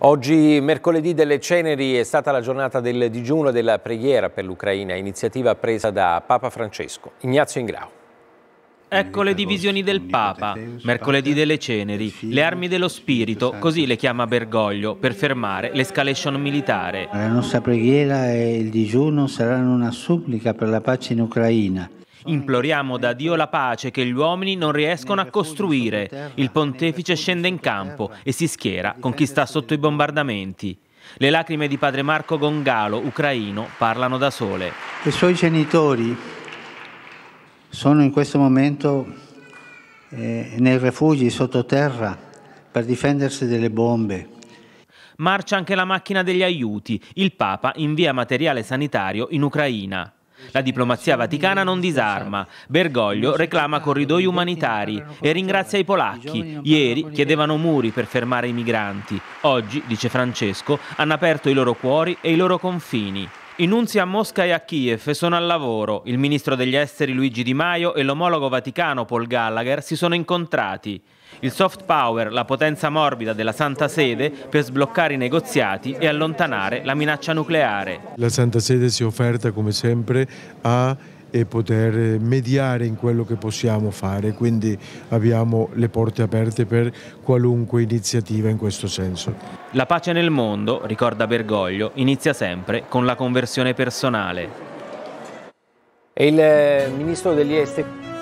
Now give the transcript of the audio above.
Oggi mercoledì delle ceneri è stata la giornata del digiuno e della preghiera per l'Ucraina, iniziativa presa da Papa Francesco. Ignazio Ingrao. Ecco le divisioni del Papa, mercoledì delle ceneri, le armi dello spirito, così le chiama Bergoglio, per fermare l'escalation militare. La nostra preghiera e il digiuno saranno una supplica per la pace in Ucraina, Imploriamo da Dio la pace che gli uomini non riescono a costruire. Il pontefice scende in campo e si schiera con chi sta sotto i bombardamenti. Le lacrime di padre Marco Gongalo, ucraino, parlano da sole. I suoi genitori sono in questo momento eh, nei rifugi sottoterra per difendersi dalle bombe. Marcia anche la macchina degli aiuti. Il Papa invia materiale sanitario in Ucraina. La diplomazia vaticana non disarma. Bergoglio reclama corridoi umanitari e ringrazia i polacchi. Ieri chiedevano muri per fermare i migranti. Oggi, dice Francesco, hanno aperto i loro cuori e i loro confini. I nunzi a Mosca e a Kiev sono al lavoro. Il ministro degli esteri Luigi Di Maio e l'omologo vaticano Paul Gallagher si sono incontrati. Il soft power, la potenza morbida della Santa Sede per sbloccare i negoziati e allontanare la minaccia nucleare. La Santa Sede si è offerta come sempre a e poter eh, mediare in quello che possiamo fare, quindi abbiamo le porte aperte per qualunque iniziativa in questo senso. La pace nel mondo, ricorda Bergoglio, inizia sempre con la conversione personale. E il eh, ministro degli esteri